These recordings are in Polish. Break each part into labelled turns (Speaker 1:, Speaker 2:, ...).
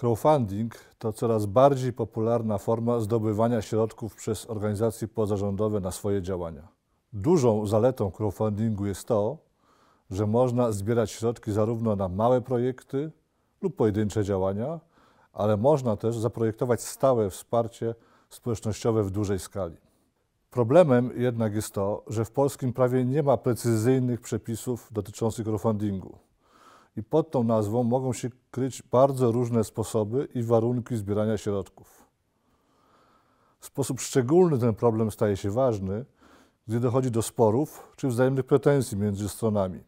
Speaker 1: Crowdfunding to coraz bardziej popularna forma zdobywania środków przez organizacje pozarządowe na swoje działania. Dużą zaletą crowdfundingu jest to, że można zbierać środki zarówno na małe projekty lub pojedyncze działania, ale można też zaprojektować stałe wsparcie społecznościowe w dużej skali. Problemem jednak jest to, że w polskim prawie nie ma precyzyjnych przepisów dotyczących crowdfundingu i pod tą nazwą mogą się kryć bardzo różne sposoby i warunki zbierania środków. W sposób szczególny ten problem staje się ważny, gdy dochodzi do sporów czy wzajemnych pretensji między stronami.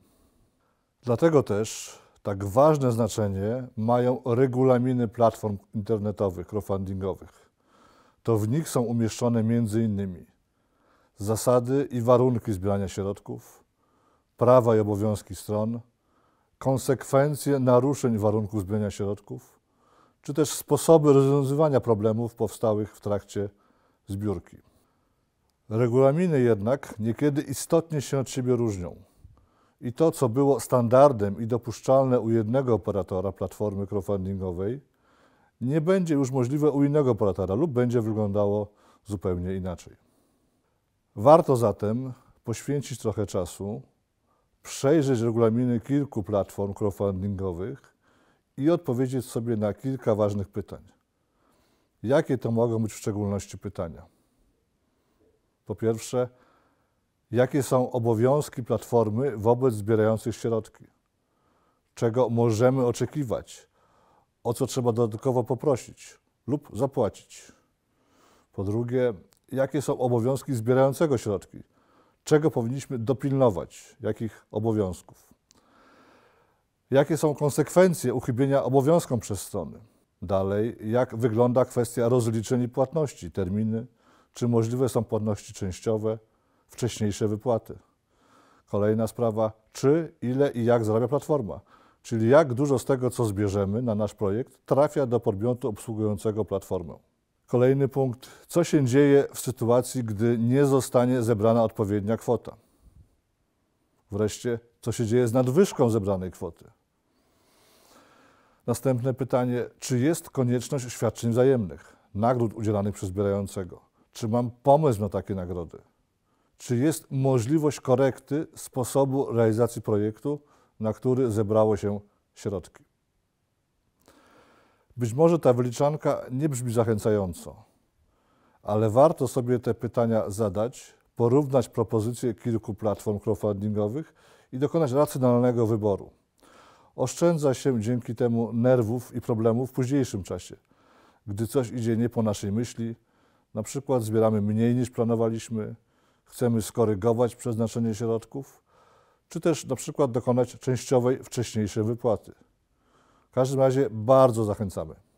Speaker 1: Dlatego też tak ważne znaczenie mają regulaminy platform internetowych, crowdfundingowych. To w nich są umieszczone m.in. zasady i warunki zbierania środków, prawa i obowiązki stron, konsekwencje naruszeń warunków zbiorenia środków, czy też sposoby rozwiązywania problemów powstałych w trakcie zbiórki. Regulaminy jednak niekiedy istotnie się od siebie różnią. I to, co było standardem i dopuszczalne u jednego operatora platformy crowdfundingowej, nie będzie już możliwe u innego operatora lub będzie wyglądało zupełnie inaczej. Warto zatem poświęcić trochę czasu przejrzeć regulaminy kilku platform crowdfundingowych i odpowiedzieć sobie na kilka ważnych pytań. Jakie to mogą być w szczególności pytania? Po pierwsze, jakie są obowiązki platformy wobec zbierających środki? Czego możemy oczekiwać? O co trzeba dodatkowo poprosić lub zapłacić? Po drugie, jakie są obowiązki zbierającego środki? czego powinniśmy dopilnować, jakich obowiązków. Jakie są konsekwencje uchybienia obowiązkom przez strony? Dalej, jak wygląda kwestia rozliczeń i płatności, terminy, czy możliwe są płatności częściowe, wcześniejsze wypłaty. Kolejna sprawa, czy, ile i jak zarabia platforma, czyli jak dużo z tego, co zbierzemy na nasz projekt, trafia do podmiotu obsługującego platformę. Kolejny punkt. Co się dzieje w sytuacji, gdy nie zostanie zebrana odpowiednia kwota? Wreszcie, co się dzieje z nadwyżką zebranej kwoty? Następne pytanie. Czy jest konieczność świadczeń wzajemnych, nagród udzielanych przez zbierającego? Czy mam pomysł na takie nagrody? Czy jest możliwość korekty sposobu realizacji projektu, na który zebrało się środki? Być może ta wyliczanka nie brzmi zachęcająco, ale warto sobie te pytania zadać, porównać propozycje kilku platform crowdfundingowych i dokonać racjonalnego wyboru. Oszczędza się dzięki temu nerwów i problemów w późniejszym czasie, gdy coś idzie nie po naszej myśli, na przykład zbieramy mniej niż planowaliśmy, chcemy skorygować przeznaczenie środków, czy też na przykład dokonać częściowej wcześniejszej wypłaty. W każdym razie bardzo zachęcamy.